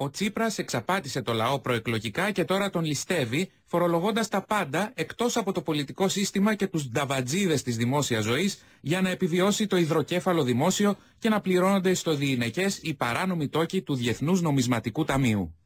Ο Τσίπρας εξαπάτησε το λαό προεκλογικά και τώρα τον ληστεύει, φορολογώντας τα πάντα εκτός από το πολιτικό σύστημα και τους νταβατζίδες της δημόσιας ζωής για να επιβιώσει το υδροκέφαλο δημόσιο και να πληρώνονται στο διηνεκές οι παράνομοι τόκοι του Διεθνούς Νομισματικού Ταμείου.